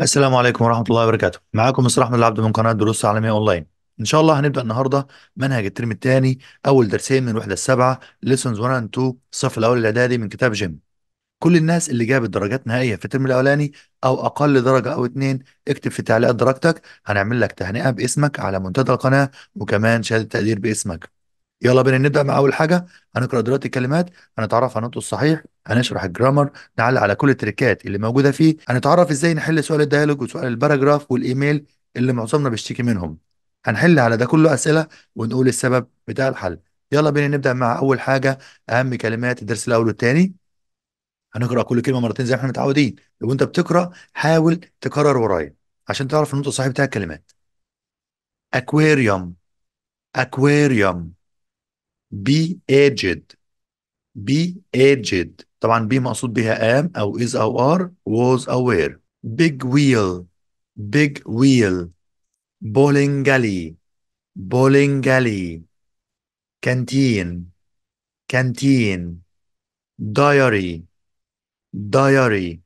السلام عليكم ورحمة الله وبركاته معاكم مصطفى أحمد العبد من قناة دروس عالمية أونلاين إن شاء الله هنبدأ النهاردة منهج الترم الثاني أول درسين من الوحدة السابعة ليسونز 1 and 2 الصف الأول الإعدادي من كتاب جيم كل الناس اللي جابت درجات نهائية في الترم الأولاني أو أقل درجة أو اتنين اكتب في تعليقات درجتك هنعمل لك تهنئة باسمك على منتدى القناة وكمان شهادة تقدير باسمك يلا بينا نبدا مع اول حاجه هنقرا دلوقتي الكلمات هنتعرف على النطق الصحيح هنشرح الجرامر نعلق على كل التريكات اللي موجوده فيه هنتعرف ازاي نحل سؤال الديالوج وسؤال الباراجراف والايميل اللي معظمنا بيشتكي منهم هنحل على ده كله اسئله ونقول السبب بتاع الحل يلا بينا نبدا مع اول حاجه اهم كلمات الدرس الاول والثاني هنقرا كل كلمه مرتين زي ما احنا متعودين وانت بتقرا حاول تكرر ورايا عشان تعرف النطق الصحيح بتاع الكلمات اكواريوم اكواريوم Be aged. Be aged. طبعا بي مقصود بها am او is او ار was aware big wheel big wheel bowling alley bowling alley canteen canteen diary diary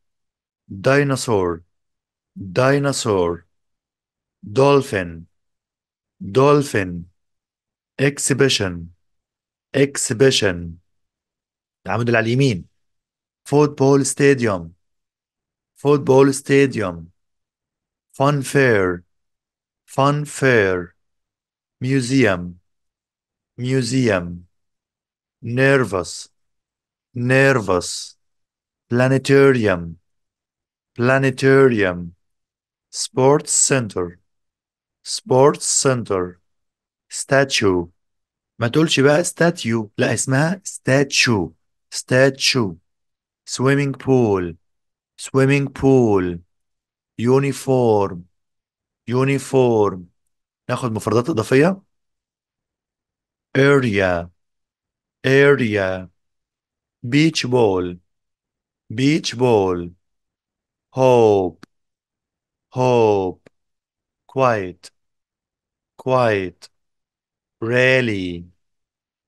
dinosaur dinosaur dolphin dolphin exhibition exhibition العمود على football stadium football stadium fun fair fun fair museum museum nervous nervous planetarium planetarium sports center sports center statue ما تقولش بقى statue لا اسمها statue statue swimming pool swimming pool يونيفورم يونيفورم ناخد مفردات إضافية area area beach ball beach ball hope hope quiet quiet really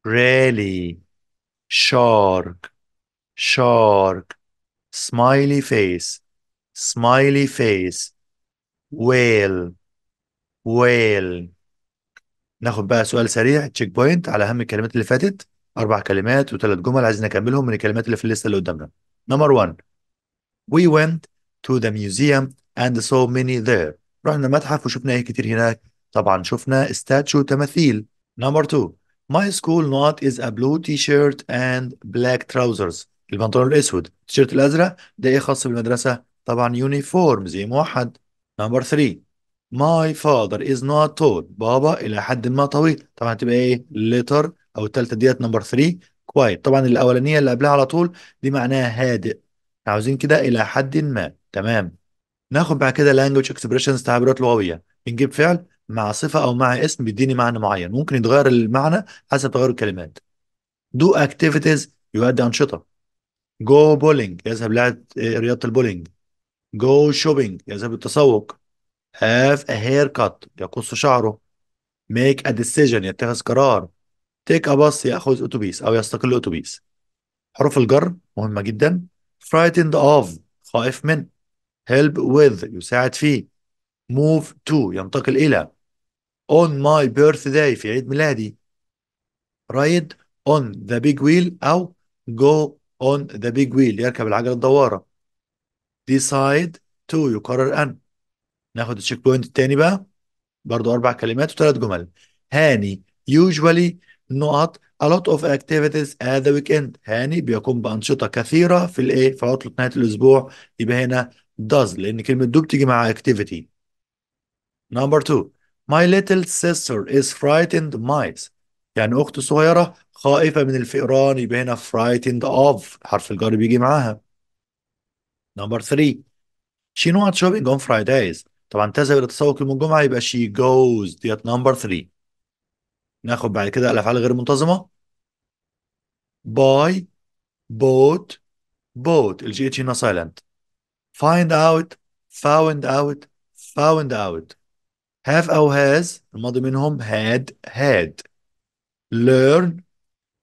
really shark shark smiley face smiley face whale whale ناخد بقى سؤال سريع تشيك بوينت على اهم الكلمات اللي فاتت اربع كلمات وثلاث جمل عايزين نكملهم من الكلمات اللي في الليسته اللي قدامنا نمبر 1 we went to the museum and saw many there رحنا المتحف وشفنا ايه كتير هناك طبعا شفنا ستاتشو تماثيل Number two, my school not is a blue t-shirt and black trousers. البنطلون الأسود، التيشيرت الأزرق ده إيه خاص بالمدرسة؟ طبعا يونيفورم زي موحد. Number three, my father is not tall. بابا إلى حد ما طويل، طبعا تبقى إيه؟ letter أو التالتة ديت number three كويس، طبعا الأولانية اللي قبلها على طول دي معناها هادئ. عاوزين كده إلى حد ما، تمام. ناخد بعد كده language expressions تعبيرات لغوية، بنجيب فعل مع صفة أو مع اسم بيديني معنى معين ممكن يتغير المعنى حسب تغير الكلمات do activities يؤدي أنشطة go bowling يذهب لعب رياضة البولينج go shopping يذهب للتسوق have a haircut يقص شعره make a decision يتخذ قرار take a bus يأخذ أتوبيس أو يستقل أتوبيس حروف الجر مهمة جدا frightened of خائف من help with يساعد فيه move to ينتقل إلى on my birthday في عيد ميلادي رايد on the big wheel أو go on the big wheel يركب العجلة الدوارة decide to يقرر أن ناخد الشيك بوينت التاني بقى برضو أربع كلمات وثلاث جمل هاني usually نقط a lot of activities at the weekend هاني بيقوم بأنشطة كثيرة في الإيه في عطلة نهاية الأسبوع يبقى هنا does لأن كلمة do بتيجي مع activity number two My little sister is frightened mice يعني أخت صغيرة خائفة من الفئران يبقى هنا frightened of حرف الجر بيجي معاها Number three. She not shopping on Fridays طبعا تذهب إلى التسوق يوم الجمعة يبقى she goes ديت number three. ناخد بعد كده الأفعال غير منتظمة buy bought bought الجي اتش هنا silent find out found out found out have أو has الماضي منهم had had learn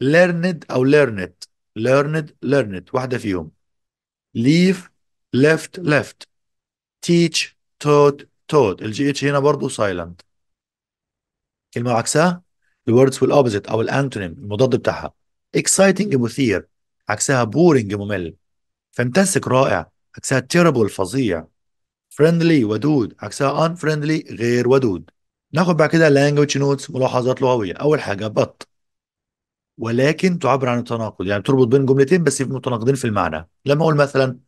learned أو learned learned learned واحدة فيهم leave left left teach taught taught الجي اتش هنا برضه silent كلمة عكسها the words will opposite أو الأنتونيم المضاد بتاعها exciting مثير عكسها boring ممل fantastic رائع عكسها terrible فظيع فريندلي ودود عكسها ان فريندلي غير ودود ناخد بعد كده لانجوج نوتس ملاحظات لغويه اول حاجه بط ولكن تعبر عن التناقض يعني تربط بين جملتين بس متناقضين في المعنى لما اقول مثلا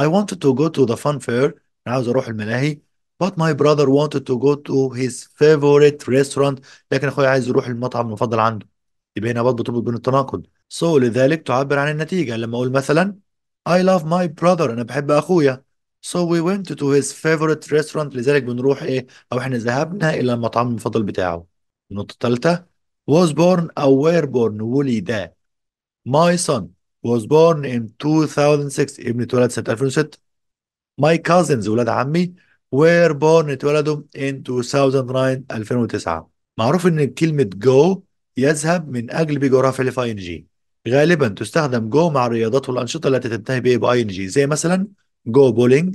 I wanted to go to the fun fair انا عاوز اروح الملاهي but my brother wanted to go to his favorite restaurant لكن اخويا عايز يروح المطعم المفضل عنده يبقى هنا برضه بتربط بين التناقض so لذلك تعبر عن النتيجه لما اقول مثلا I love my brother انا بحب اخويا So we went to his favorite restaurant لذلك بنروح ايه او احنا ذهبنا الى المطعم المفضل بتاعه النقطة الثالثة was born او were born ولد my son was born in 2006 ابني اتولد سنة 2006 my cousins ولاد عمي were born اتولدوا in 2009 2009 معروف ان كلمة go يذهب من اجل بيجورها فعل في ان جي غالبا تستخدم جو مع الرياضات والانشطه التي تنتهي باي ان جي زي مثلا go bowling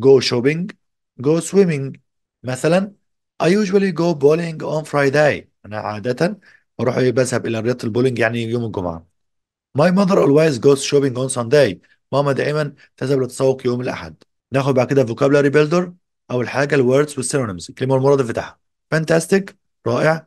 go shopping go swimming مثلا I usually go bowling on Friday أنا عادة بروح بذهب إلى رياضة البولينج يعني يوم الجمعة My mother always goes shopping on Sunday ماما دائما تذهب للتسوق يوم الأحد ناخد بعد كده vocabulary builder أول حاجة الwords synonyms الكلمة والمرادف بتاعها fantastic رائع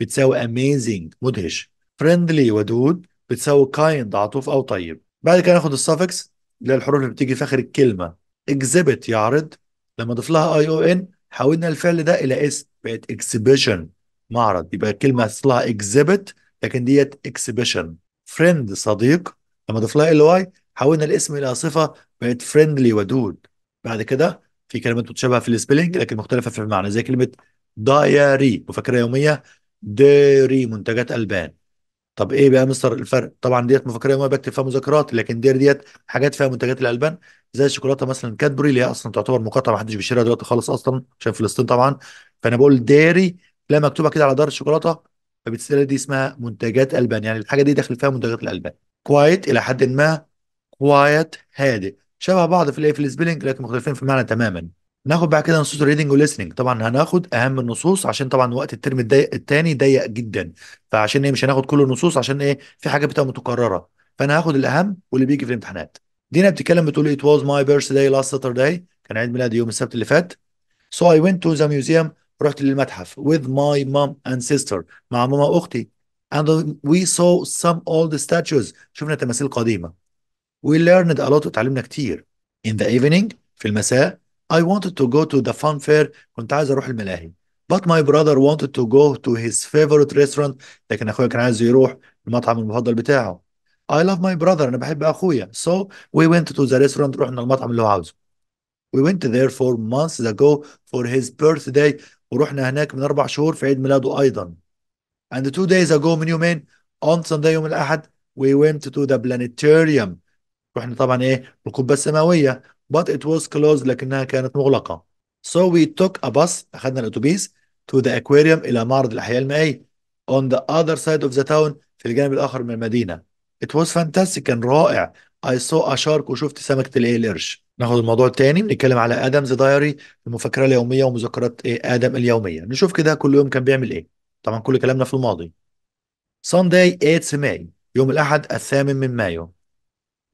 بتساوي amazing مدهش friendly ودود بتساوي kind عطوف أو طيب بعد كده ناخد السافكس اللي الحروف اللي بتيجي في اخر الكلمه اكزيبت يعرض لما اضيف لها اي او ان حولنا الفعل ده الى اسم بقت اكسبيشن معرض يبقى الكلمه اصلها اكزيبت لكن ديت اكسبيشن فريند صديق لما اضيف لها ال واي حولنا الاسم الى صفه بقت فريندلي ودود بعد كده في كلمات متشابهه في السبيلنج لكن مختلفه في المعنى زي كلمه دايري مفكره يوميه ديري منتجات البان طب ايه بقى مستر الفرق طبعا ديت مفكريه ما بكتب فيها مذكرات لكن دير ديت حاجات فيها منتجات الالبان زي الشوكولاته مثلا كادبري اللي هي اصلا تعتبر مقاطعه ما حدش بيشتريها دلوقتي خالص اصلا عشان فلسطين طبعا فانا بقول ديري لا مكتوبه كده على دار الشوكولاته فبتسال دي اسمها منتجات البان يعني الحاجه دي داخل فيها منتجات الالبان كوايت الى حد ما كوايت هادئ شبه بعض في الايه في السبيلنج لكن مختلفين في المعنى تماما ناخد بعد كده نصوص الريدنج والليسننج طبعا هناخد اهم النصوص عشان طبعا وقت الترم الضيق الثاني ضيق جدا فعشان ايه مش هناخد كل النصوص عشان ايه في حاجه بتبقى متكرره فانا هاخد الاهم واللي بيجي في الامتحانات دينا بتتكلم بتقول ايت واز ماي داي last Saturday كان عيد ميلادي يوم السبت اللي فات so I went to the museum رحت للمتحف with my mom and sister مع ماما واختي and we saw some old statues شفنا تماثيل قديمه we learned a lot اتعلمنا كتير in the evening في المساء I wanted to go to the fun fair كنت عايز اروح الملاهي but my brother wanted to go to his favorite restaurant لكن اخويا كان عايز يروح المطعم المفضل بتاعه I love my brother انا بحب اخويا so we went to the restaurant رحنا المطعم اللي هو عاوزه we went there for months ago for his birthday ورحنا هناك من اربع شهور في عيد ميلاده ايضا and two days ago من يومين on Sunday يوم الاحد we went to the planetarium رحنا طبعا ايه القبه السماويه but it was closed لكنها كانت مغلقة so we took a bus أخذنا الأتوبيس to the aquarium إلى معرض الأحياء المائية on the other side of the town في الجانب الآخر من المدينة it was fantastic كان رائع I saw a shark وشفت سمكة الايه القرش ناخد الموضوع التاني بنتكلم على ادمز دايري المفكره اليوميه ومذكرات ايه ادم اليوميه نشوف كده كل يوم كان بيعمل ايه طبعا كل كلامنا في الماضي Sunday 8 May يوم الاحد الثامن من مايو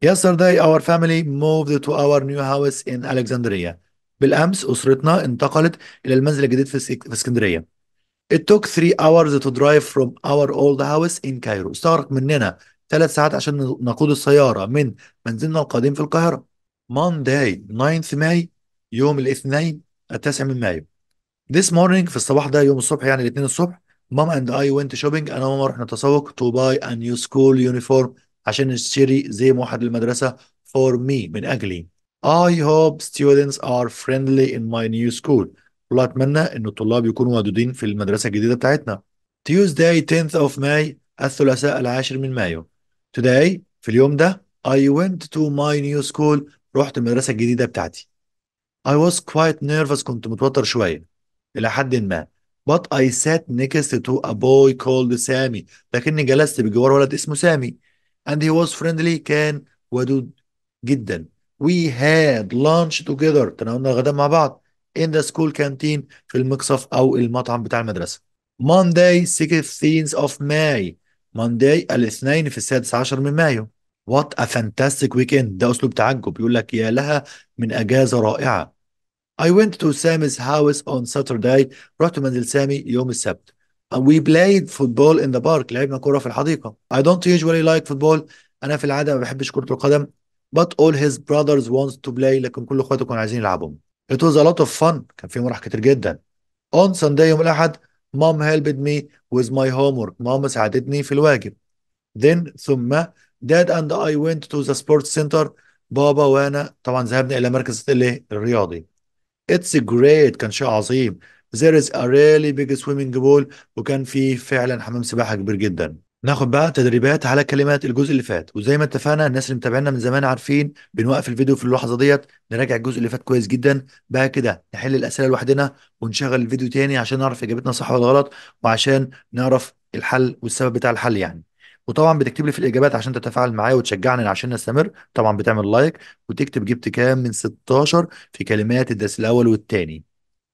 Yesterday our family moved to our new house in Alexandria. بالأمس أسرتنا انتقلت إلى المنزل الجديد في في اسكندرية. It took three hours to drive from our old house in Cairo. استغرق مننا ثلاث ساعات عشان نقود السيارة من منزلنا القديم في القاهرة. Monday 9th May يوم الاثنين التاسع من مايو. This morning في الصباح ده يوم الصبح يعني الاثنين الصبح Mom and I went shopping أنا وماما رحنا نتسوق to buy a new school uniform عشان نشتري زي موحد المدرسة for me من أجلي I hope students are friendly in my new school والله أتمنى إن الطلاب يكونوا ودودين في المدرسة الجديدة بتاعتنا Tuesday 10th of May الثلاثاء العاشر من مايو Today في اليوم ده I went to my new school رحت المدرسة الجديدة بتاعتي I was quite nervous كنت متوتر شوية إلى حد ما But I sat next to a boy called Sammy لكني جلست بجوار ولد اسمه سامي and he was friendly كان ودود جدا we had lunch together تناولنا غدا مع بعض in the school canteen في المقصف أو المطعم بتاع المدرسة Monday 16th of May Monday الاثنين في السادس عشر من مايو What a fantastic weekend ده أسلوب تعجب يقول لك يا لها من أجازة رائعة I went to Sammy's house on Saturday رحت منزل سامي يوم السبت we played football in the park لعبنا كرة في الحديقة I don't usually like football أنا في العادة ما بحبش كرة القدم but all his brothers wants to play لكن كل اخواته كانوا عايزين يلعبوا it was a lot of fun كان في مرح كتير جدا on Sunday يوم الأحد mom helped me with my homework ماما ساعدتني في الواجب then ثم dad and I went to the sports center بابا وانا طبعا ذهبنا الى مركز الرياضي it's great كان شيء عظيم there is a really big swimming pool وكان في فعلا حمام سباحه كبير جدا ناخد بقى تدريبات على كلمات الجزء اللي فات وزي ما اتفقنا الناس اللي متابعينا من زمان عارفين بنوقف الفيديو في اللحظه ديت نراجع الجزء اللي فات كويس جدا بقى كده نحل الاسئله لوحدنا ونشغل الفيديو تاني عشان نعرف اجابتنا صح ولا غلط وعشان نعرف الحل والسبب بتاع الحل يعني وطبعا بتكتب لي في الاجابات عشان تتفاعل معايا وتشجعني عشان نستمر طبعا بتعمل لايك وتكتب جبت كام من 16 في كلمات الدرس الاول والثاني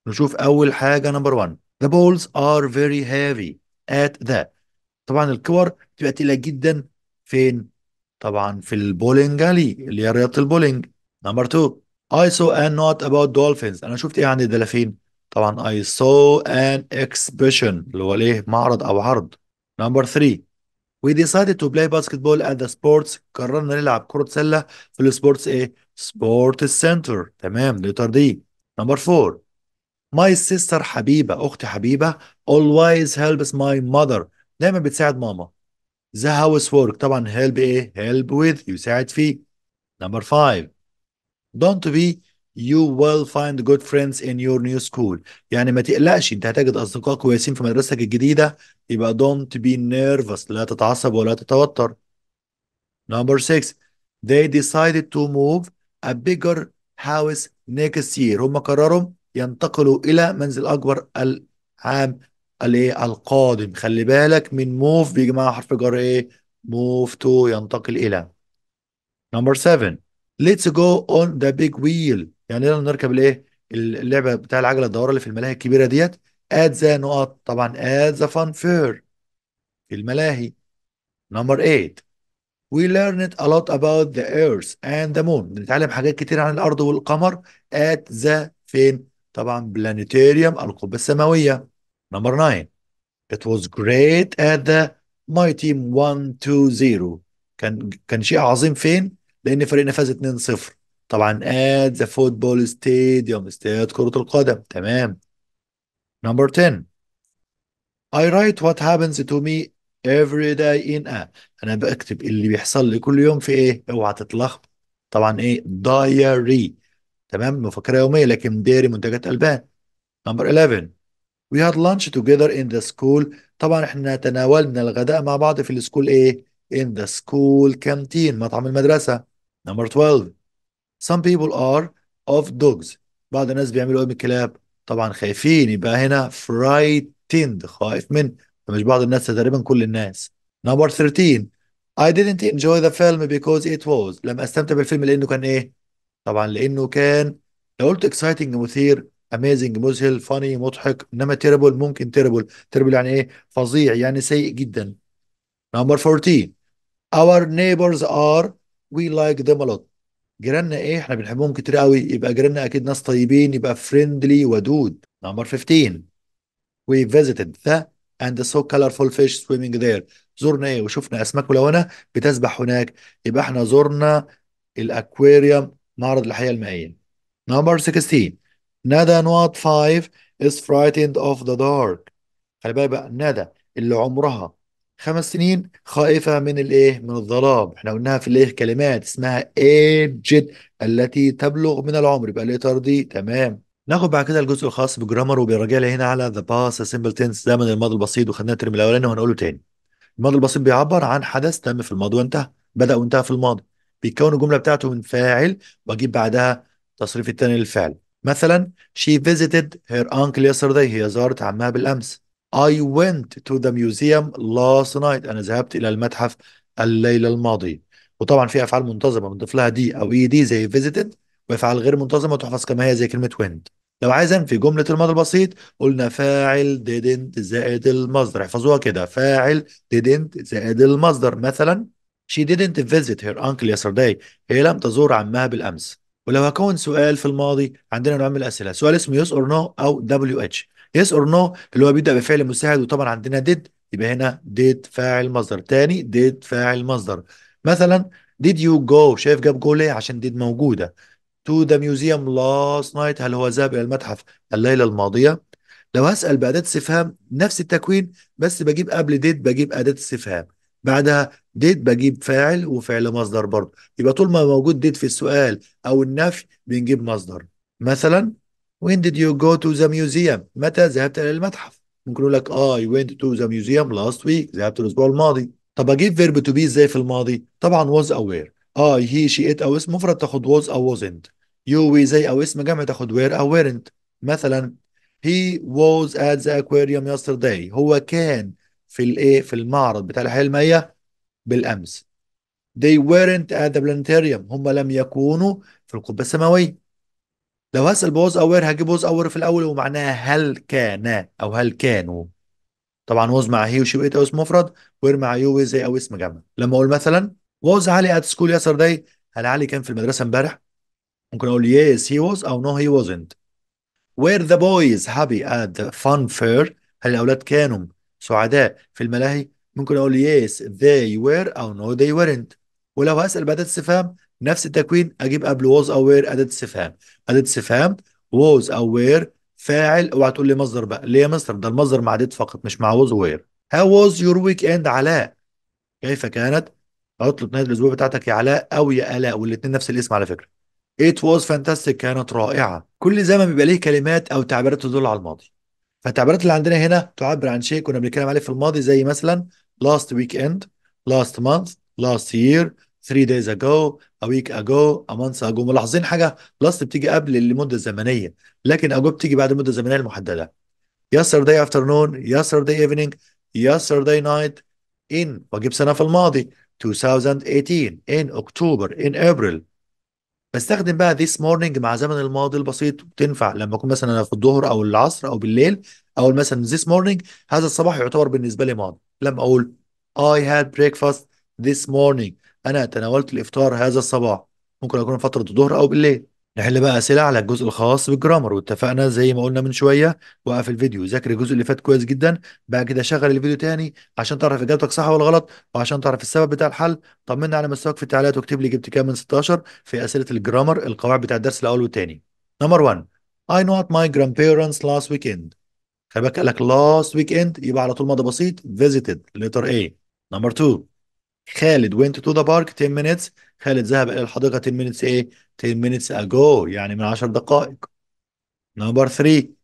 نشوف اول حاجه نمبر 1 the balls are very heavy at the طبعا الكور بتبقى تقيله جدا فين طبعا في البولينج الي اللي هي رياضه البولينج نمبر 2 I saw a note about dolphins انا شفت ايه عن الدلافين طبعا I saw an exhibition اللي هو ليه معرض او عرض نمبر 3 We decided to play basketball at the sports قررنا نلعب كرة سلة في السبورتس ايه؟ سبورت سنتر تمام لتر دي نمبر 4 ماي سيستر حبيبه اختي حبيبه always helps my mother دايما بتساعد ماما the housework طبعا help ايه help with يساعد في number five don't be you will find good friends in your new school يعني ما تقلقش انت هتجد اصدقاء كويسين في مدرستك الجديده يبقى don't be nervous لا تتعصب ولا تتوتر number 6 they decided to move a bigger house next year هم قرروا ينتقلوا إلى منزل أكبر العام الايه القادم خلي بالك من موف بيجي حرف جر ايه موف تو ينتقل الى نمبر 7 ليتس جو اون ذا بيج ويل يعني يلا نركب الايه اللعبه بتاع العجله الدوره اللي في الملاهي الكبيره ديت ات ذا نقط طبعا ات ذا فان فير في الملاهي نمبر 8 We learned a lot about the earth and the moon بنتعلم حاجات كتير عن الارض والقمر at the فين طبعا بلانيتيريوم القبة السماوية نمبر 9 it was great at the mighty 1-2-0 كان كان شيء عظيم فين لان فريقنا فاز 2-0 طبعا at the football stadium استاد كرة القدم تمام number 10 I write what happens to me every day in a انا بكتب اللي بيحصل لي كل يوم في ايه اوعى تتلخبط طبعا ايه diary تمام مفكرة يومية لكن ديري منتجات ألبان نمبر 11 we had lunch together in the school طبعا احنا تناولنا الغداء مع بعض في السكول ايه in the school canteen مطعم المدرسة نمبر 12 some people are of dogs بعض الناس بيعملوا ايه من الكلاب طبعا خايفين يبقى هنا frightened خايف من فمش بعض الناس تقريبا كل الناس نمبر 13 I didn't enjoy the film because it was لم استمتع بالفيلم لانه كان ايه طبعا لانه كان لو قلت اكسايتنج مثير اميزنج مذهل فاني مضحك انما تيربل ممكن تيربل تيربل يعني ايه فظيع يعني سيء جدا نمبر 14 our neighbors are we like them a lot جيراننا ايه احنا بنحبهم كتير قوي يبقى جيراننا اكيد ناس طيبين يبقى فريندلي ودود نمبر 15 we visited the and the so colorful fish swimming there زرنا ايه وشفنا اسماك ملونه بتسبح هناك يبقى احنا زرنا الاكواريوم نعرض الحياة المائية نمبر 16 ندى نوات 5 is frightened of the dark خلي بالك بقى ندى اللي عمرها خمس سنين خائفة من الايه من الظلام احنا قلناها في الايه كلمات اسمها ايجد التي تبلغ من العمر يبقى الاطار دي تمام ناخد بعد كده الجزء الخاص بالجرامر وبيراجع لي هنا على ذا باس simple تنس زمن الماضي البسيط وخدناه الترم الاولاني وهنقوله تاني الماضي البسيط بيعبر عن حدث تم في الماضي وانتهى بدأ وانتهى في الماضي بيكون الجمله بتاعته من فاعل واجيب بعدها تصريف التاني للفعل مثلا she visited her uncle yesterday هي زارت عمها بالامس I went to the museum last night انا ذهبت الى المتحف الليله الماضيه وطبعا في افعال منتظمه بنضيف لها دي او اي دي زي visited وافعال غير منتظمه تحفظ كما هي زي كلمه went لو عايزا في جمله الماضي البسيط قلنا فاعل didn't زائد المصدر احفظوها كده فاعل didn't زائد المصدر مثلا She didn't visit her uncle yesterday. هي لم تزور عمها بالأمس. ولو هكون سؤال في الماضي عندنا نوع من الأسئلة. سؤال اسمه yes or no أو WH. yes or no اللي هو بيبدأ بفعل مساعد وطبعا عندنا did يبقى هنا did فاعل مصدر. تاني did فاعل مصدر. مثلا did you go شايف جاب جو ليه عشان did موجودة. to the museum last night هل هو ذهب إلى المتحف الليلة الماضية؟ لو هسأل بأداة استفهام نفس التكوين بس بجيب قبل ديد بجيب أداة استفهام بعدها ديت بجيب فاعل وفعل مصدر برضه يبقى طول ما موجود ديت في السؤال او النفي بنجيب مصدر مثلا when did you go to the museum متى ذهبت الى المتحف ممكن اقول لك اي آه، went to the museum last week ذهبت الاسبوع الماضي طب اجيب فيرب تو بي ازاي في الماضي طبعا was aware اي هي شي ات او اسم مفرد تاخد was او wasn't you we زي او اسم جمع تاخد وير او weren't مثلا he was at the aquarium yesterday هو كان في الايه في المعرض بتاع الاحياء المائيه بالامس they weren't at the planetarium هم لم يكونوا في القبه السماويه لو هسال بوز اور هجيب بوز اور في الاول ومعناها هل كان او هل كانوا طبعا ووز مع هي وشي وإيت او اسم مفرد وير مع يو زي او اسم جمع لما اقول مثلا ووز علي ات سكول ياسر داي هل علي كان في المدرسه امبارح ممكن اقول يس هي ووز او نو هي ووزنت وير ذا بويز هابي ات ذا فان فير هل الاولاد كانوا سعداء في الملاهي ممكن أقول yes they were أو no they weren't ولو هسأل بأداة استفهام نفس التكوين أجيب قبل was أو were أداة استفهام أداة استفهام was أو were فاعل اوعى تقول لي مصدر بقى ليه مصدر ده المصدر مع ديت فقط مش مع was ها how was your weekend علاء كيف كانت عطلة نهاية الأسبوع بتاعتك يا علاء أو يا آلاء والاتنين نفس الاسم على فكرة It was fantastic كانت رائعة كل زمن بيبقى ليه كلمات أو تعبيرات تدل على الماضي فالتعبيرات اللي عندنا هنا تعبر عن شيء كنا بنتكلم عليه في الماضي زي مثلا last weekend last month last year three days ago a week ago a month ago ملاحظين حاجه last بتيجي قبل المده الزمنيه لكن ago بتيجي بعد المده الزمنيه المحدده yesterday afternoon yesterday evening yesterday night in واجيب سنه في الماضي 2018 in October in April بستخدم بقى this morning مع زمن الماضي البسيط تنفع لما اكون مثلا انا في الظهر او العصر او بالليل اقول مثلا this morning هذا الصباح يعتبر بالنسبه لي ماضي لما اقول I had breakfast this morning انا تناولت الافطار هذا الصباح ممكن اكون فتره الظهر او بالليل نحل بقى أسئلة على الجزء الخاص بالجرامر واتفقنا زي ما قلنا من شوية وقف الفيديو ذاكر الجزء اللي فات كويس جدا بعد كده شغل الفيديو تاني عشان تعرف إجابتك صح ولا غلط وعشان تعرف السبب بتاع الحل طمنا على مستواك في التعليقات واكتب لي جبت كام من 16 في أسئلة الجرامر القواعد بتاع الدرس الأول والتاني نمبر 1 I know my grandparents last weekend خلي بالك قال لك last weekend يبقى على طول ماضي بسيط visited letter A نمبر 2 خالد went to the park 10 minutes خالد ذهب إلى الحديقة 10 minutes إيه 10 minutes ago يعني من 10 دقائق number 3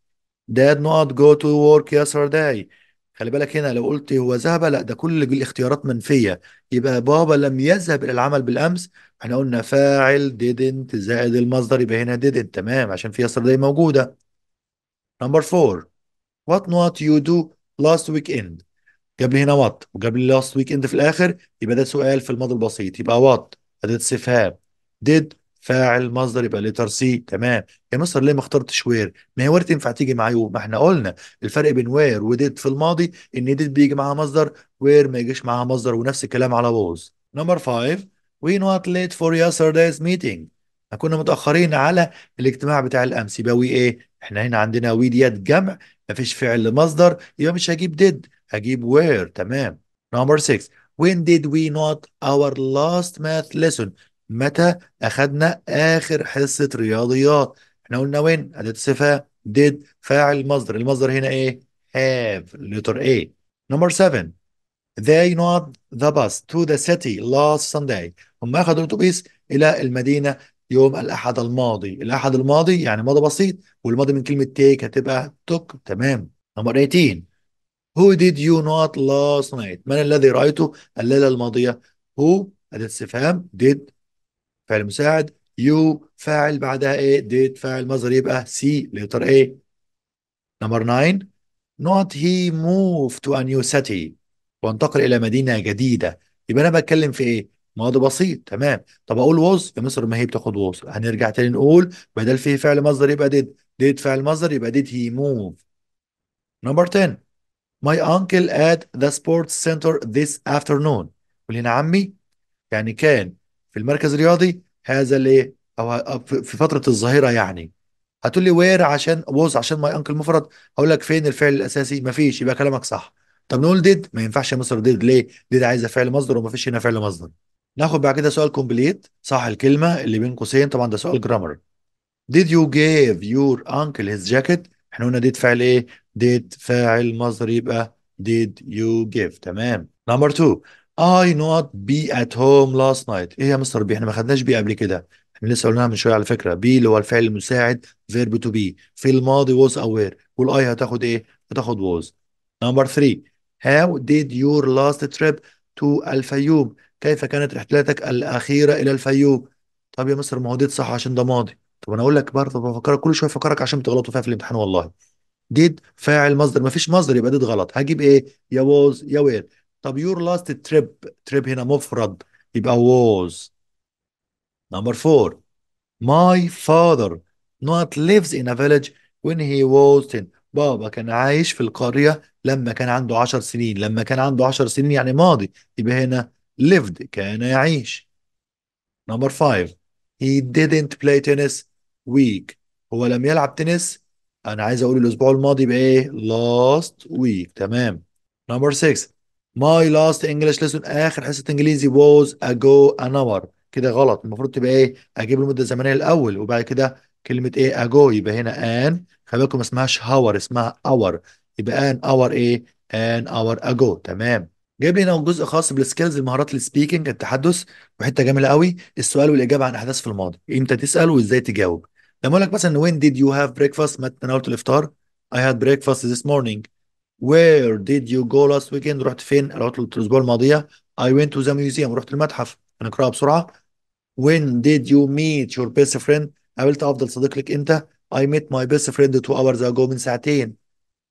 did not go to work yesterday خلي بالك هنا لو قلت هو ذهب لا ده كل الاختيارات منفية يبقى بابا لم يذهب إلى العمل بالأمس احنا قلنا فاعل didn't زائد المصدر يبقى هنا didn't تمام عشان في yesterday موجودة number 4 what not you do last weekend جاب لي هنا وات وجاب لي لاست ويك اند في الاخر يبقى ده سؤال في الماضي البسيط يبقى وات اداه استفهام ديد فاعل مصدر يبقى لتر سي تمام يا مستر ليه ما اخترتش وير ما هي وير تنفع تيجي مع يو ما احنا قلنا الفرق بين وير وديد في الماضي ان ديد بيجي معاها مصدر وير ما يجيش معاها مصدر ونفس الكلام على ووز نمبر 5 وي نوت ليت فور يستردايز ميتنج كنا متاخرين على الاجتماع بتاع الامس يبقى وي ايه احنا هنا عندنا وي ديت جمع فيش فعل مصدر يبقى مش هجيب ديد اجيب where تمام number 6 when did we not our last math lesson متى اخذنا اخر حصه رياضيات احنا قلنا وين اداه صفه did فاعل مصدر المصدر هنا ايه have letter A number 7 they not the bus to the city last Sunday هم اخذوا الاتوبيس الى المدينه يوم الاحد الماضي الاحد الماضي يعني ماضي بسيط والماضي من كلمه take هتبقى took تمام number 18 Who did you not last night من الذي رأيته الليلة الماضية Who أداة استفهام did فعل مساعد you فاعل بعدها ايه did فاعل مصدر يبقى سي ليتر ايه نمبر 9 not he moved to a new city وانتقل الى مدينه جديده يبقى انا بتكلم في ايه ماضي بسيط تمام طب اقول was في مصر ما هي بتاخد was هنرجع تاني نقول بدل فيه فعل مصدر يبقى did did فعل مصدر يبقى did he move نمبر 10 My uncle at the sports center this afternoon. قول هنا نعم عمي يعني كان في المركز الرياضي هذا اللي او في فتره الظهيره يعني هتقول لي وير عشان بوز عشان ماي انكل مفرد هقول لك فين الفعل الاساسي مفيش يبقى كلامك صح طب نقول ديد ما ينفعش مصر ديد ليه ديد عايزه فعل مصدر ومفيش هنا فعل مصدر ناخد بعد كده سؤال كومبليت صح الكلمه اللي بين قوسين طبعا ده سؤال جرامر Did you give your uncle his jacket احنا قلنا ديد فاعل ايه ديد فاعل مصدر يبقى did you give تمام نمبر 2 I not be at home last night ايه يا مستر بي احنا ما خدناش بي قبل كده احنا لسه قلناها من شويه على فكره بي اللي هو الفعل المساعد فيرب تو بي في الماضي was aware والاي هتاخد ايه هتاخد was نمبر 3 how did your last trip to الفيوم كيف كانت رحلتك الاخيره الى الفيوم طب يا مستر ما هو ديت صح عشان ده ماضي طب انا اقول لك برضه بفكرك كل شويه افكرك عشان بتغلطوا فيها في الامتحان والله ديد فاعل مصدر ما فيش مصدر يبقى ديد غلط هجيب ايه يا ووز يا وير طب يور لاست تريب تريب هنا مفرد يبقى ووز نمبر 4 ماي فاذر نوت ليفز ان ا فيلج وين هي ووز 10 بابا كان عايش في القرية لما كان عنده 10 سنين لما كان عنده 10 سنين يعني ماضي يبقى هنا ليفد كان يعيش نمبر 5 he didn't play tennis week هو لم يلعب تنس انا عايز اقول الاسبوع الماضي بايه last week تمام number 6 my last English lesson اخر حصه انجليزي was ago an hour كده غلط المفروض تبقى ايه اجيب المده الزمنيه الاول وبعد كده كلمه ايه ago يبقى هنا an خلي بالكم ما اسمهاش hour اسمها اور يبقى an hour ايه an hour ago تمام جايب لي هنا جزء خاص بالسكيلز المهارات السبيكنج التحدث وحته جميله قوي السؤال والاجابه عن احداث في الماضي امتى تسال وازاي تجاوب لما اقول لك مثلا وين ديد يو هاف بريكفاست ما تناولت الافطار اي هاد بريكفاست ذيس مورنينج وير ديد يو جو لاست ويكند رحت فين رحت الاسبوع الماضيه اي went تو ذا ميوزيوم رحت المتحف هنقراها بسرعه وين ديد يو ميت يور بيست فريند قابلت افضل صديق لك امتى اي ميت ماي بيست فريند تو اورز ago من ساعتين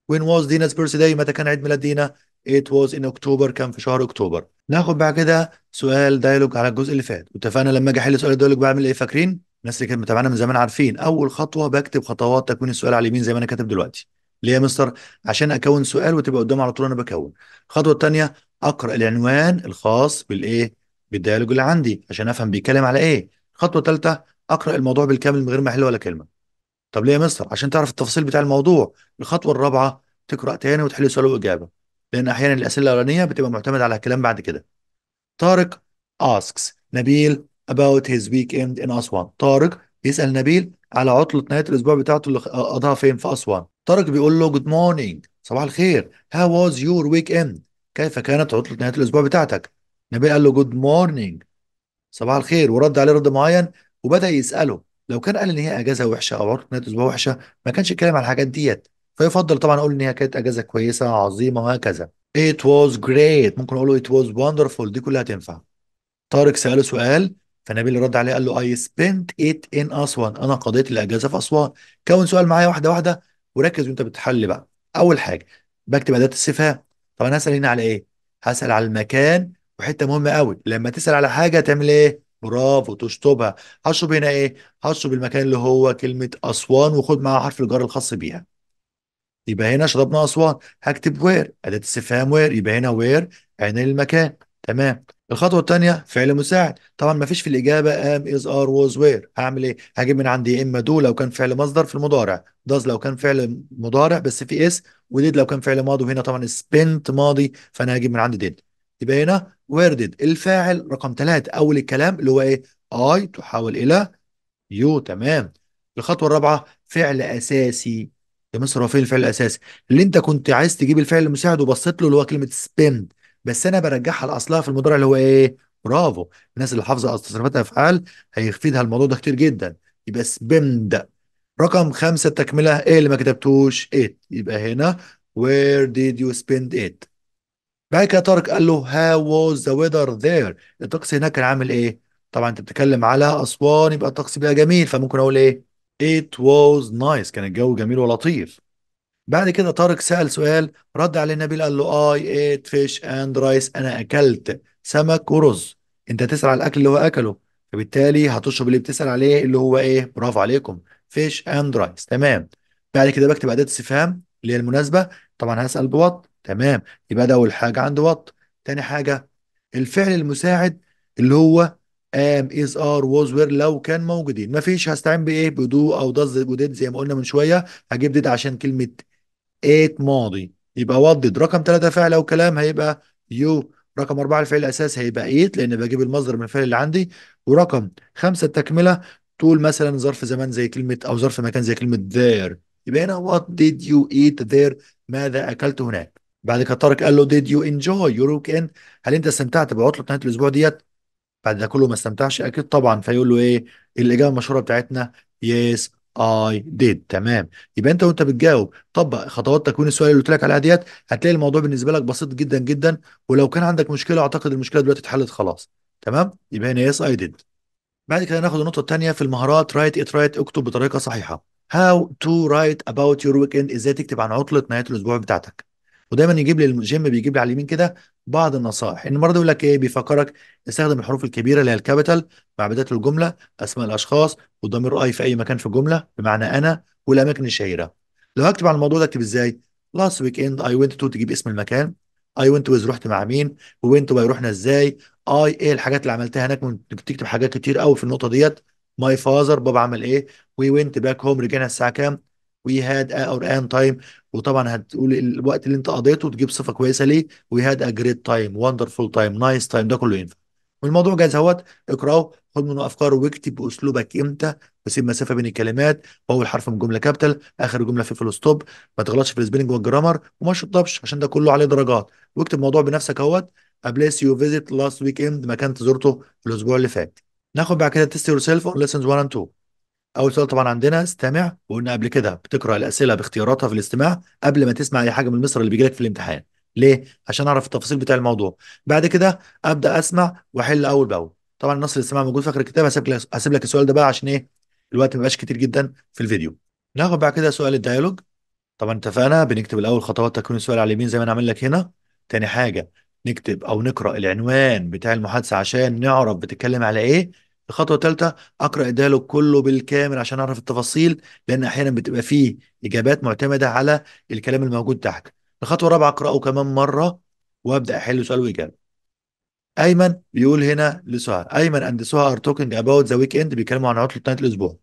وين واز دينا's birthday متى كان عيد ميلاد دينا it was in October كان في شهر أكتوبر ناخد بعد كده سؤال دايلوج على الجزء اللي فات واتفقنا لما أجي أحل سؤال الدايلوج بعمل إيه فاكرين؟ الناس اللي كانت متابعنا من زمان عارفين أول خطوة بكتب خطوات تكوين السؤال على اليمين زي ما أنا كاتب دلوقتي ليه يا مستر؟ عشان أكون سؤال وتبقى قدامي على طول أنا بكون الخطوة الثانية أقرأ العنوان الخاص بالإيه؟ بالدايلوج اللي عندي عشان أفهم بيتكلم على إيه الخطوة الثالثة أقرأ الموضوع بالكامل من غير ما أحل ولا كلمة طب ليه يا مستر؟ عشان تعرف التفاصيل بتاع الموضوع الخطوة الرابعة تقرأ تاني وتحل سؤال وإجابة لان احيانا الاسئله الاولانيه بتبقى معتمد على كلام بعد كده طارق asks نبيل about his weekend in اسوان طارق بيسال نبيل على عطله نهايه الاسبوع بتاعته اللي آه، قضاها فين في اسوان طارق بيقول له جود مورنينج صباح الخير واز يور ويك إند؟ كيف كانت عطله نهايه الاسبوع بتاعتك نبيل قال له جود مورنينج صباح الخير ورد عليه رد معين وبدا يساله لو كان قال ان هي اجازه وحشه او عطله نهايه اسبوع وحشه ما كانش يتكلم على الحاجات ديت فيفضل طبعا اقول ان هي كانت اجازه كويسه عظيمه وهكذا it was great ممكن اقول له it was wonderful دي كلها تنفع طارق ساله سؤال فنبيل رد عليه قال له I spent it in أسوان أنا قضيت الأجازة في أسوان كون سؤال معايا واحدة واحدة وركز وأنت بتحل بقى أول حاجة بكتب أداة استفهام طب أنا هسأل هنا على إيه؟ هسأل على المكان وحتة مهمة قوي لما تسأل على حاجة تعمل إيه؟ برافو تشطبها هشطب هنا إيه؟ هشطب المكان اللي هو كلمة أسوان وخد معاها حرف الجر الخاص بيها يبقى هنا شربنا أسوان هكتب وير أداة استفهام وير يبقى هنا وير عين المكان تمام الخطوة الثانية فعل مساعد طبعا ما فيش في الإجابة ام از ار ووز وير هعمل إيه؟ هجيب من عندي إما دو لو كان فعل مصدر في المضارع داز لو كان فعل مضارع بس في اس وديد لو كان فعل ماضي وهنا طبعا سبنت ماضي فأنا هجيب من عندي ديد يبقى هنا وير ديد الفاعل رقم ثلاثة أول الكلام اللي هو إيه اي تحول إلى يو تمام الخطوة الرابعة فعل أساسي مستر هو فين الفعل الاساسي اللي انت كنت عايز تجيب الفعل المساعد وبصيت له اللي هو كلمه سبيند بس انا برجعها لاصلها في المضارع اللي هو ايه برافو الناس اللي حافظه تصرفات افعال هيفيدها الموضوع ده كتير جدا يبقى سبيند رقم خمسة التكملة ايه اللي ما كتبتوش ات يبقى هنا وير ديد يو سبيند ات بعد كده طارق قال له هاو واز ذا ويذر ذير الطقس هناك كان عامل ايه طبعا انت بتتكلم على اسوان يبقى الطقس بقى جميل فممكن اقول ايه It was nice كان الجو جميل ولطيف بعد كده طارق سأل سؤال رد عليه نبيل قال له I ate fish and rice أنا أكلت سمك ورز أنت تسأل على الأكل اللي هو أكله فبالتالي هتشرب اللي بتسأل عليه اللي هو إيه برافو عليكم fish and rice تمام بعد كده بكتب أداة استفهام اللي هي المناسبة طبعا هسأل بوط تمام يبقى ده أول حاجة عند وط تاني حاجة الفعل المساعد اللي هو ام از ار ووز وير لو كان موجودين مفيش هستعين بايه بدو او داز وديد زي ما قلنا من شويه هجيب ديد عشان كلمه ات ماضي يبقى ودد رقم ثلاثة فعل او كلام هيبقى يو رقم أربعة الفعل الأساس هيبقى إيت لأن بجيب المصدر من الفعل اللي عندي ورقم خمسة التكملة طول مثلا ظرف زمان زي كلمة أو ظرف مكان زي كلمة ذير يبقى هنا وات ديد يو ايت ذير ماذا أكلت هناك بعد كده طارق قال له ديد يو انجوي your weekend هل أنت استمتعت بعطلة نهاية الأسبوع ديت بعد ده كله ما استمتعش اكيد طبعا فيقول له ايه الاجابه المشهوره بتاعتنا يس اي ديد تمام يبقى انت وانت بتجاوب طبق خطوات تكوين السؤال اللي قلت لك عليها ديت هتلاقي الموضوع بالنسبه لك بسيط جدا جدا ولو كان عندك مشكله اعتقد المشكله دلوقتي اتحلت خلاص تمام يبقى هنا يس اي ديد بعد كده ناخد النقطه الثانيه في المهارات رايت ات رايت اكتب بطريقه صحيحه هاو تو رايت اباوت يور ويك اند ازاي تكتب عن عطله نهايه الاسبوع بتاعتك ودايما يجيب لي الجيم بيجيب لي على اليمين كده بعض النصائح المره دي يقول لك ايه بيفكرك استخدم الحروف الكبيره اللي هي الكابيتال مع بدايه الجمله اسماء الاشخاص وضمير اي في اي مكان في الجمله بمعنى انا والاماكن الشهيره لو هكتب على الموضوع ده اكتب ازاي لاست ويك اند اي ونت تو تجيب اسم المكان اي ونت ويز رحت مع مين وينت باي رحنا ازاي اي ايه الحاجات اللي عملتها هناك تكتب حاجات كتير قوي في النقطه ديت ماي فازر بابا عمل ايه وي ونت باك هوم رجعنا الساعه كام وي هاد اور ان تايم وطبعا هتقول الوقت اللي انت قضيته تجيب صفه كويسه ليه وي هاد ا جريت تايم وندرفول تايم نايس تايم ده كله ينفع والموضوع جاهز اهوت اقراه خد منه افكار واكتب باسلوبك امتى وسيب مسافه بين الكلمات واول حرف من جمله كابيتال اخر جمله في فول ستوب ما تغلطش في السبيلنج والجرامر وما تشطبش عشان ده كله عليه درجات واكتب موضوع بنفسك اهوت بليس يو فيزيت لاست ويك اند مكان زرته الاسبوع اللي فات ناخد بعد كده تيست يور سيلف اون ليسنز 1 اند 2 اول سؤال طبعا عندنا استمع وقلنا قبل كده بتقرا الاسئله باختياراتها في الاستماع قبل ما تسمع اي حاجه من مصر اللي بيجي لك في الامتحان ليه عشان اعرف التفاصيل بتاع الموضوع بعد كده ابدا اسمع واحل اول باول طبعا النص الاستماع موجود في اخر الكتاب هسيب لك هسيب لك السؤال ده بقى عشان ايه الوقت ما بقاش كتير جدا في الفيديو ناخد بعد كده سؤال الديالوج طبعا اتفقنا بنكتب الاول خطوات تكوين السؤال على اليمين زي ما انا عامل لك هنا تاني حاجه نكتب او نقرا العنوان بتاع المحادثه عشان نعرف بتتكلم على ايه الخطوه الثالثه اقرا الديالوج كله بالكامل عشان اعرف التفاصيل لان احيانا بتبقى فيه اجابات معتمده على الكلام الموجود تحت الخطوه الرابعه اقراه كمان مره وابدا احل سؤال واجابه ايمن بيقول هنا لسهى ايمن اند سهى ار توكينج اباوت ذا ويك اند بيتكلموا عن عطله نهايه الاسبوع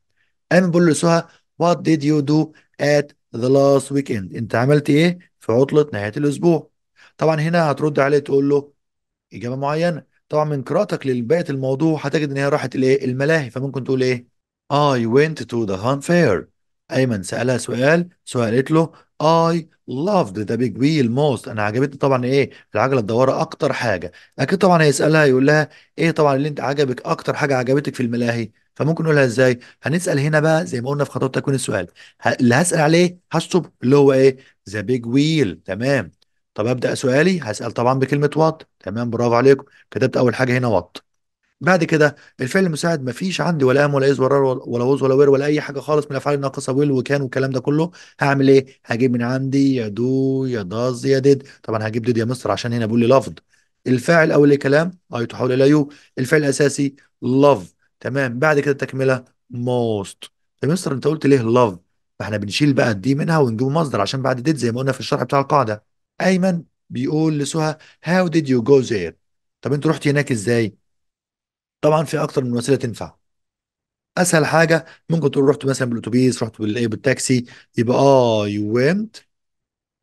ايمن بيقول لسهى وات ديد يو دو ات ذا لاست ويك اند انت عملت ايه في عطله نهايه الاسبوع طبعا هنا هترد عليه تقول له اجابه معينه طبعا من قراءتك لباقي الموضوع هتجد ان هي راحت الايه الملاهي فممكن تقول ايه I went to the fun fair ايمن سالها سؤال سألت قالت له I loved the big wheel most انا عجبتني طبعا ايه العجله الدواره اكتر حاجه اكيد طبعا هيسالها يقول لها ايه طبعا اللي انت عجبك اكتر حاجه عجبتك في الملاهي فممكن نقولها ازاي هنسال هنا بقى زي ما قلنا في خطوات تكوين السؤال اللي هسال عليه هشطب اللي هو ايه ذا بيج ويل تمام طب ابدا سؤالي هسال طبعا بكلمه وات تمام برافو عليكم كتبت اول حاجه هنا وات بعد كده الفعل المساعد ما فيش عندي ولا ام ولا از ولا ولا وز ولا وير ولا اي حاجه خالص من الافعال الناقصه ويل وكان والكلام ده كله هعمل ايه هجيب من عندي يا دو يا داز يا ديد طبعا هجيب ديد يا مستر عشان هنا بيقول لي لفظ الفاعل او الكلام اي تحول الى يو الفعل الاساسي لاف تمام بعد كده التكمله موست يا مستر انت قلت ليه لاف فاحنا بنشيل بقى دي منها ونجيب مصدر عشان بعد ديد زي ما قلنا في الشرح بتاع القاعده ايمن بيقول لسهى هاو ديد يو جو زير طب انت رحت هناك ازاي طبعا في اكتر من وسيله تنفع اسهل حاجه ممكن تقول رحت مثلا بالاتوبيس رحت بالايه بالتاكسي يبقى اه يو went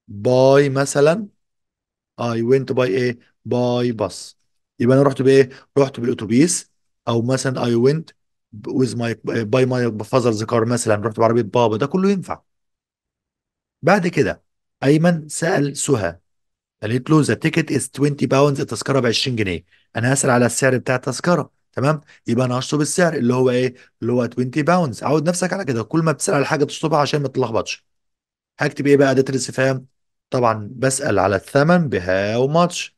باي مثلا اي ونت باي ايه باي باص يبقى انا رحت بايه رحت بالاتوبيس او مثلا اي went with ماي by my father's car مثلا رحت بعربيه بابا ده كله ينفع بعد كده ايمن سال سهى قالت له ذا تيكت از 20 باوندز التذكره ب 20 جنيه انا هسال على السعر بتاع التذكره تمام يبقى انا هشطب السعر اللي هو ايه اللي هو 20 باوندز عود نفسك على كده كل ما بتسال على حاجه تشطبها عشان ما تتلخبطش هكتب ايه بقى اداه الاستفهام طبعا بسال على الثمن بهاو ماتش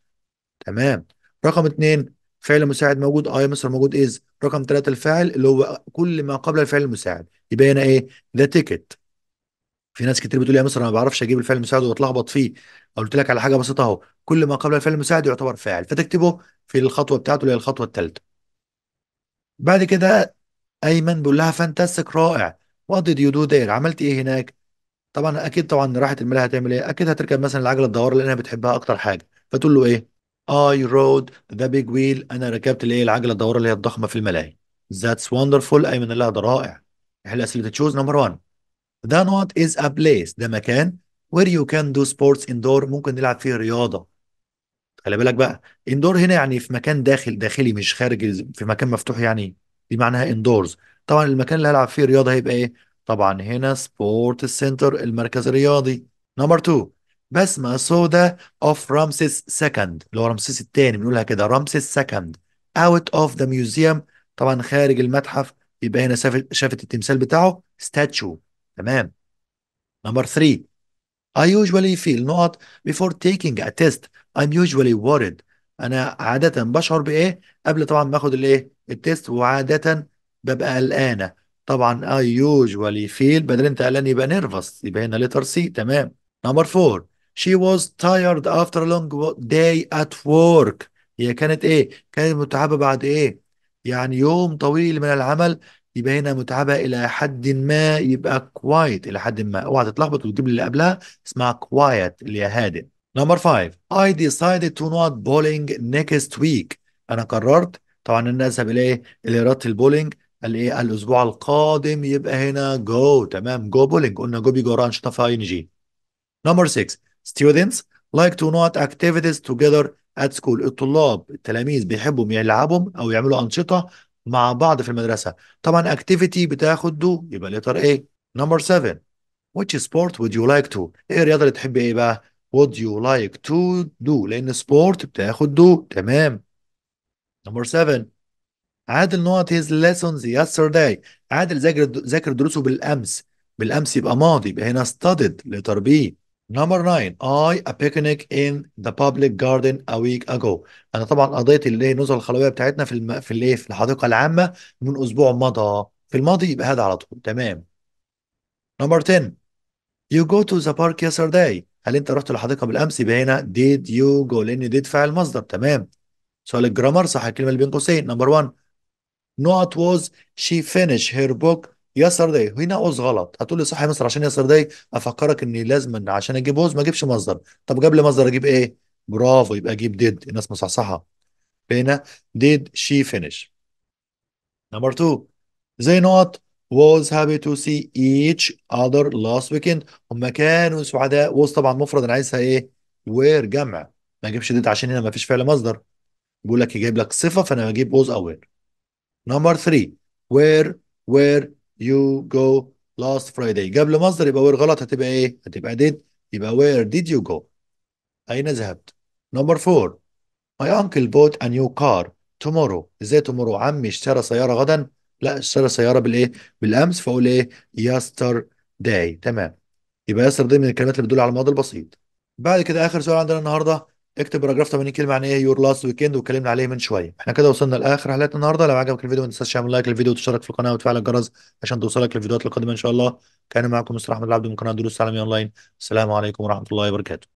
تمام رقم اثنين فعل مساعد موجود اي آه مصر موجود از رقم ثلاثة الفاعل اللي هو كل ما قبل الفعل المساعد يبقى هنا ايه ذا تيكت في ناس كتير بتقول يا مصر انا ما بعرفش اجيب الفعل المساعد واتلخبط فيه قلت لك على حاجه بسيطه اهو كل ما قبل الفعل المساعد يعتبر فاعل فتكتبه في الخطوه بتاعته اللي هي الخطوه الثالثه بعد كده ايمن بيقول لها فانتستك رائع وات ديد يو دو دير عملت ايه هناك طبعا اكيد طبعا راحت الملاهي هتعمل ايه اكيد هتركب مثلا العجله الدوار لانها بتحبها اكتر حاجه فتقول له ايه اي رود ذا بيج ويل أنا ركبت الإيه العجلة الدورة اللي هي الضخمة في الملاهي. ذاتس wonderful أيمن لها ده رائع. احلى أسئلة تشوز نمبر 1 ده not از ا بليس ده مكان وير يو كان دو سبورتس اندور ممكن نلعب فيه رياضه خلي بالك بقى اندور هنا يعني في مكان داخل داخلي مش خارج في مكان مفتوح يعني دي معناها اندورز طبعا المكان اللي هلعب فيه رياضه هيبقى ايه طبعا هنا سبورت سنتر المركز الرياضي نمبر 2 بسمة سودا اوف رامسيس سكند اللي هو رمسيس الثاني بنقولها كده رامسيس سكند اوت اوف ذا ميوزيوم طبعا خارج المتحف يبقى هنا شافت التمثال بتاعه ستاتشو تمام نمبر 3 I usually feel نقط before taking a test I'm usually worried انا عادة بشعر بايه قبل طبعا ما اخد الايه التيست وعادة ببقى قلقانة طبعا I usually feel بدل انت قلقان يبقى nervous يبقى هنا letter C تمام نمبر 4 she was tired after a long day at work هي كانت ايه كانت متعبة بعد ايه يعني يوم طويل من العمل يبقى هنا متعبه الى حد ما يبقى كوايت الى حد ما اوعى تتلخبط وتجيب لي اللي قبلها اسمها كوايت اللي هي هادئ نمبر 5 اي decided تو نوت بولينج نيكست ويك انا قررت طبعا ان اذهب الى إيه؟ الى رياضه البولينج الايه الاسبوع القادم يبقى هنا جو تمام جو بولينج قلنا جو بيجو رانش في اي ان جي نمبر 6 students like to not activities together at school الطلاب التلاميذ بيحبوا يلعبوا او يعملوا انشطه مع بعض في المدرسه طبعا اكتيفيتي بتاخد دو يبقى لتر ايه نمبر 7 which sport would you like to ايه الرياضه اللي تحب ايه بقى would you like to do لان سبورت بتاخد دو تمام نمبر 7 عادل نوت هيز ليسونز يسترداي عادل ذاكر ذاكر دروسه بالامس بالامس يبقى ماضي يبقى هنا studied لتر بي نمبر 9 I a picnic in the public garden a week ago انا طبعا قضيت هي نزهه الخلويه بتاعتنا في الم... في الايه في الحديقه العامه من اسبوع مضى في الماضي يبقى هذا على طول تمام نمبر 10 you go to the park yesterday هل انت رحت الحديقه بالامس يبقى هنا did you go لان did فعل مصدر تمام سؤال الجرامر صح الكلمه اللي بين قوسين نمبر 1 not was she finished her book ياسر داي هنا اوز غلط هتقول لي صح يا مصر عشان ياسر داي افكرك اني لازم عشان اجيب اوز ما اجيبش مصدر طب قبل مصدر اجيب ايه برافو يبقى اجيب ديد الناس مصحصحه هنا ديد شي فينيش نمبر 2 زي نوت was happy to see each other last weekend هم كانوا سعداء was طبعا مفرد انا عايزها ايه وير جمع ما اجيبش ديد عشان هنا ما فيش فعل مصدر بيقول لك يجيب لك صفه فانا هجيب was او وير نمبر 3 وير وير you go last Friday قبل مصدر يبقى وير غلط هتبقى ايه هتبقى did يبقى وير did you go اين ذهبت نمبر 4 my uncle bought a new car tomorrow ازاي tomorrow عمي اشترى سيارة غدا لا اشترى سيارة بالايه بالامس فاقول ايه يستر داي تمام يبقى يستر داي من الكلمات اللي بتدل على الماضي البسيط بعد كده اخر سؤال عندنا النهارده اكتب باراجراف 80 كلمه عن ايه يور لاست ويكند واتكلمنا عليه من شويه احنا كده وصلنا لاخر حلقه النهارده لو عجبك الفيديو ما تنساش تعمل لايك للفيديو وتشترك في القناه وتفعل الجرس عشان توصلك الفيديوهات القادمه ان شاء الله كان معكم مستر احمد العبد من قناه دروس تعليميه اونلاين السلام عليكم ورحمه الله وبركاته